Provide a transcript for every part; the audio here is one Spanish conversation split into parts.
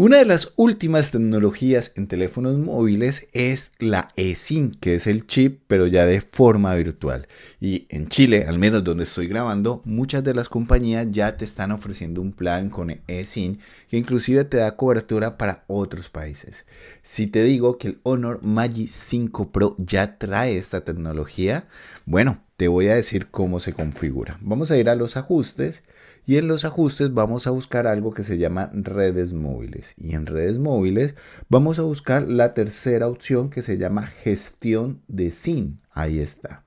Una de las últimas tecnologías en teléfonos móviles es la eSIM, que es el chip, pero ya de forma virtual. Y en Chile, al menos donde estoy grabando, muchas de las compañías ya te están ofreciendo un plan con eSIM que inclusive te da cobertura para otros países. Si te digo que el Honor Magic 5 Pro ya trae esta tecnología, bueno, te voy a decir cómo se configura. Vamos a ir a los ajustes y en los ajustes vamos a buscar algo que se llama redes móviles. Y en redes móviles vamos a buscar la tercera opción que se llama gestión de sin Ahí está.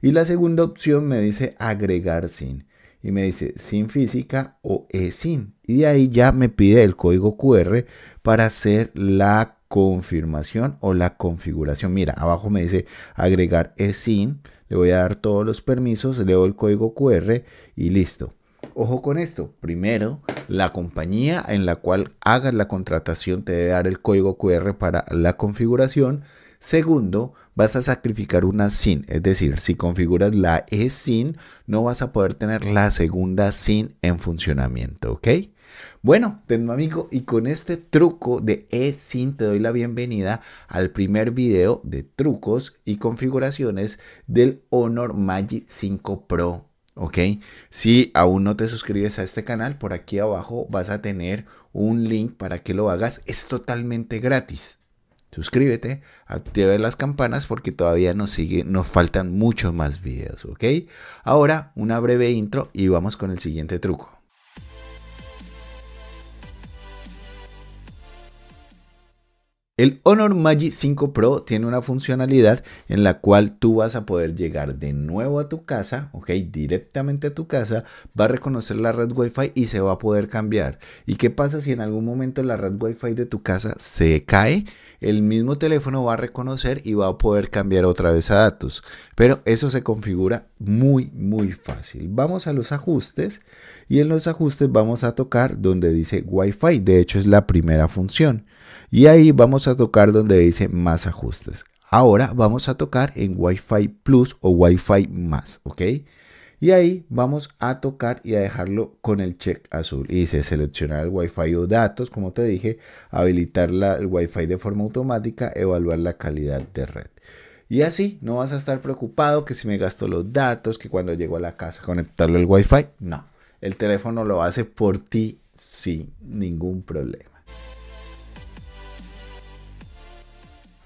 Y la segunda opción me dice agregar sin Y me dice sin física o sin Y de ahí ya me pide el código QR para hacer la confirmación o la configuración. Mira, abajo me dice agregar eSIM. Le voy a dar todos los permisos, doy el código QR y listo Ojo con esto. Primero, la compañía en la cual hagas la contratación te debe dar el código QR para la configuración. Segundo, vas a sacrificar una SIN, es decir, si configuras la eSIN, no vas a poder tener la segunda SIN en funcionamiento, ¿ok? Bueno, tengo amigo, y con este truco de sin te doy la bienvenida al primer video de trucos y configuraciones del Honor Magic 5 Pro ¿ok? Si aún no te suscribes a este canal, por aquí abajo vas a tener un link para que lo hagas. Es totalmente gratis. Suscríbete, activa las campanas porque todavía nos, faltan muchos más videos, ¿ok? Ahora una breve intro y vamos con el siguiente truco. El Honor Magic 5 Pro tiene una funcionalidad en la cual tú vas a poder llegar de nuevo a tu casa, ok, directamente a tu casa, va a reconocer la red Wi-Fi y se va a poder cambiar. ¿Y qué pasa si en algún momento la red Wi-Fi de tu casa se cae? El mismo teléfono va a reconocer y va a poder cambiar otra vez a datos. Pero eso se configura muy, muy fácil. Vamos a los ajustes y en los ajustes vamos a tocar donde dice Wi-Fi. De hecho es la primera función. Y ahí vamos a a tocar donde dice más ajustes. Ahora vamos a tocar en Wi-Fi Plus o Wi-Fi más, ¿ok? Y ahí vamos a tocar y a dejarlo con el check azul. Y dice seleccionar el Wi-Fi o datos, como te dije, habilitar la, el Wi-Fi de forma automática, evaluar la calidad de red. Y así no vas a estar preocupado que si me gasto los datos, que cuando llego a la casa conectarlo al Wi-Fi. No, el teléfono lo hace por ti sin ningún problema.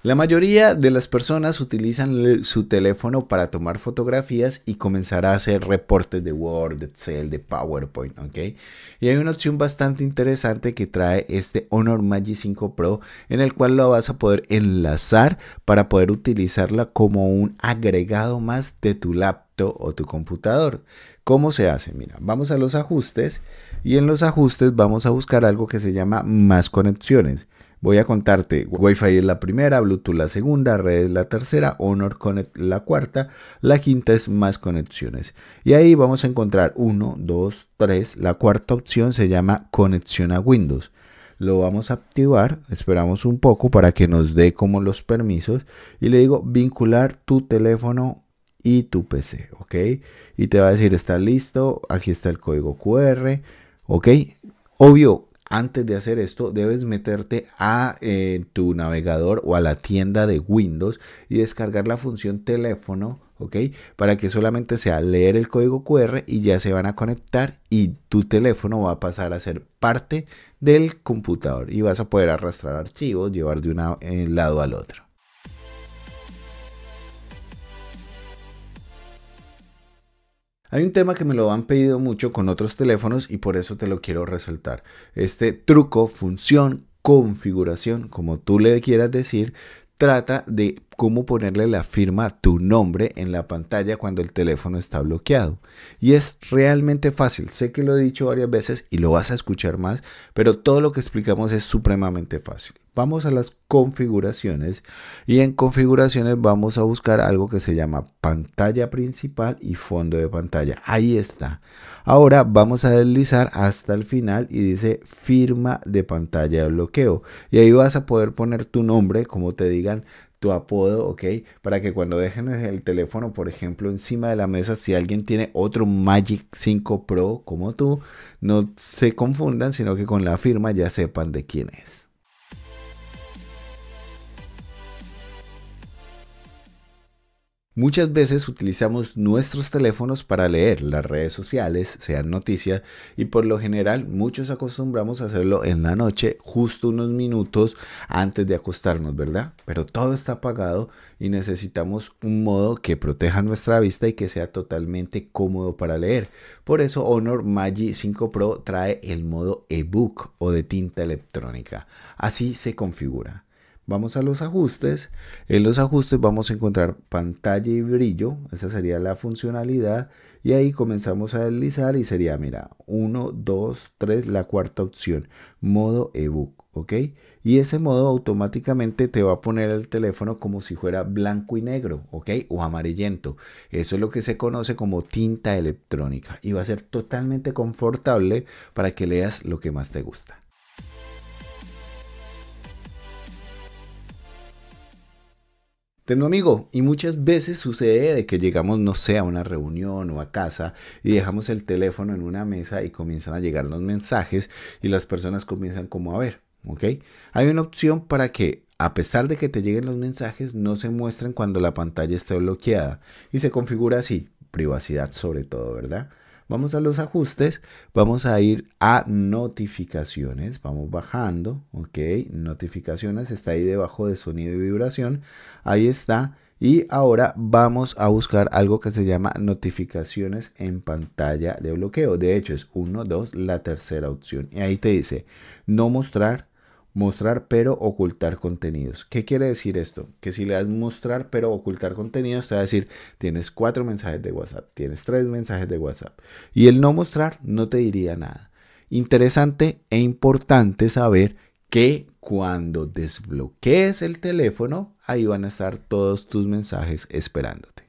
La mayoría de las personas utilizan su teléfono para tomar fotografías y comenzar a hacer reportes de Word, Excel, de PowerPoint, Y hay una opción bastante interesante que trae este Honor Magic 5 Pro en el cual lo vas a poder enlazar para poder utilizarla como un agregado más de tu laptop o tu computador. ¿Cómo se hace? Mira, vamos a los ajustes y en los ajustes vamos a buscar algo que se llama más conexiones. Voy a contarte, Wi-Fi es la primera, Bluetooth la segunda, Red es la tercera, Honor Connect la cuarta, la quinta es más conexiones. Y ahí vamos a encontrar 1, 2, 3, la cuarta opción se llama conexión a Windows. Lo vamos a activar, esperamos un poco para que nos dé como los permisos y le digo vincular tu teléfono y tu PC, ¿ok? Y te va a decir, está listo, aquí está el código QR, ¿ok? Obvio, antes de hacer esto, debes meterte a eh, tu navegador o a la tienda de Windows y descargar la función teléfono, ¿ok? Para que solamente sea leer el código QR y ya se van a conectar y tu teléfono va a pasar a ser parte del computador y vas a poder arrastrar archivos, llevar de un eh, lado al otro. Hay un tema que me lo han pedido mucho con otros teléfonos y por eso te lo quiero resaltar. Este truco, función, configuración, como tú le quieras decir, trata de cómo ponerle la firma tu nombre en la pantalla cuando el teléfono está bloqueado. Y es realmente fácil. Sé que lo he dicho varias veces y lo vas a escuchar más, pero todo lo que explicamos es supremamente fácil. Vamos a las configuraciones y en configuraciones vamos a buscar algo que se llama pantalla principal y fondo de pantalla. Ahí está. Ahora vamos a deslizar hasta el final y dice firma de pantalla de bloqueo. Y ahí vas a poder poner tu nombre, como te digan, tu apodo, ¿ok? Para que cuando dejen el teléfono, por ejemplo, encima de la mesa, si alguien tiene otro Magic 5 Pro como tú, no se confundan, sino que con la firma ya sepan de quién es. Muchas veces utilizamos nuestros teléfonos para leer las redes sociales, sean noticias, y por lo general muchos acostumbramos a hacerlo en la noche, justo unos minutos antes de acostarnos, ¿verdad? Pero todo está apagado y necesitamos un modo que proteja nuestra vista y que sea totalmente cómodo para leer. Por eso Honor Magic 5 Pro trae el modo e-book o de tinta electrónica. Así se configura. Vamos a los ajustes. En los ajustes vamos a encontrar pantalla y brillo. Esa sería la funcionalidad. Y ahí comenzamos a deslizar y sería, mira, 1, 2, 3, la cuarta opción. Modo ebook, ¿ok? Y ese modo automáticamente te va a poner el teléfono como si fuera blanco y negro, ¿ok? O amarillento. Eso es lo que se conoce como tinta electrónica. Y va a ser totalmente confortable para que leas lo que más te gusta. Tengo amigo, y muchas veces sucede de que llegamos, no sé, a una reunión o a casa y dejamos el teléfono en una mesa y comienzan a llegar los mensajes y las personas comienzan como a ver, ¿ok? Hay una opción para que, a pesar de que te lleguen los mensajes, no se muestren cuando la pantalla esté bloqueada y se configura así, privacidad sobre todo, ¿verdad? Vamos a los ajustes, vamos a ir a notificaciones, vamos bajando, ok, notificaciones, está ahí debajo de sonido y vibración, ahí está. Y ahora vamos a buscar algo que se llama notificaciones en pantalla de bloqueo. De hecho, es 1, 2, la tercera opción. Y ahí te dice no mostrar, Mostrar pero ocultar contenidos. ¿Qué quiere decir esto? Que si le das mostrar pero ocultar contenidos, te va a decir, tienes cuatro mensajes de WhatsApp, tienes tres mensajes de WhatsApp. Y el no mostrar no te diría nada. Interesante e importante saber que cuando desbloquees el teléfono, ahí van a estar todos tus mensajes esperándote.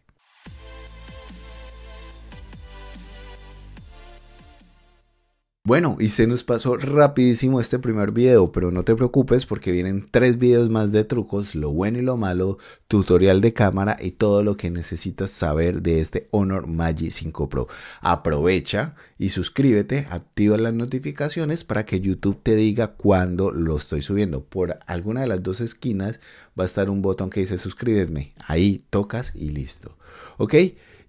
Bueno, y se nos pasó rapidísimo este primer video, pero no te preocupes porque vienen tres videos más de trucos, lo bueno y lo malo, tutorial de cámara y todo lo que necesitas saber de este Honor Magic 5 Pro. Aprovecha y suscríbete, activa las notificaciones para que YouTube te diga cuándo lo estoy subiendo. Por alguna de las dos esquinas va a estar un botón que dice suscríbete. Ahí tocas y listo. ¿Ok?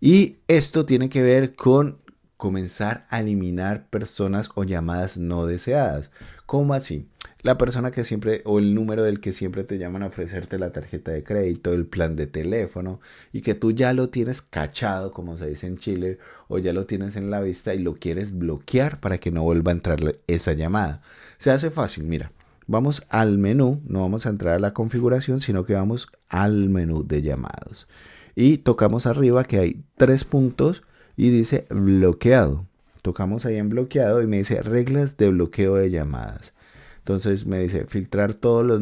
Y esto tiene que ver con comenzar a eliminar personas o llamadas no deseadas. ¿Cómo así? La persona que siempre, o el número del que siempre te llaman a ofrecerte la tarjeta de crédito, el plan de teléfono, y que tú ya lo tienes cachado, como se dice en Chile, o ya lo tienes en la vista y lo quieres bloquear para que no vuelva a entrar esa llamada. Se hace fácil, mira, vamos al menú, no vamos a entrar a la configuración, sino que vamos al menú de llamados. Y tocamos arriba que hay tres puntos y dice bloqueado. Tocamos ahí en bloqueado y me dice reglas de bloqueo de llamadas. Entonces me dice filtrar todas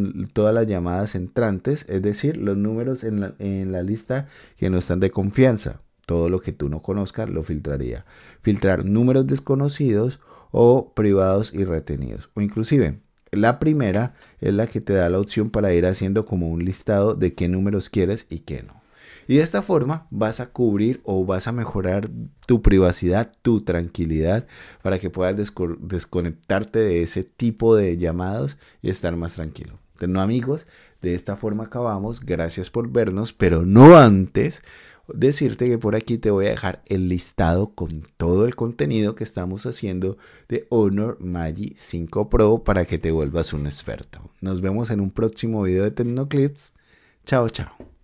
las llamadas entrantes, es decir, los números en en la lista que no están de confianza. Todo lo que tú no conozcas lo filtraría. Filtrar números desconocidos o privados y retenidos. O inclusive la primera es la que te da la opción para ir haciendo como un listado de qué números quieres y qué no. Y de esta forma vas a cubrir o vas a mejorar tu privacidad, tu tranquilidad, para que puedas desconectarte de ese tipo de llamados y estar más tranquilo. Entonces, amigos, de esta forma acabamos. Gracias por vernos, pero no antes decirte que por aquí te voy a dejar el listado con todo el contenido que estamos haciendo de Honor Magic 5 Pro para que te vuelvas un experto. Nos vemos en un próximo video de Tecnoclips. Chao, chao.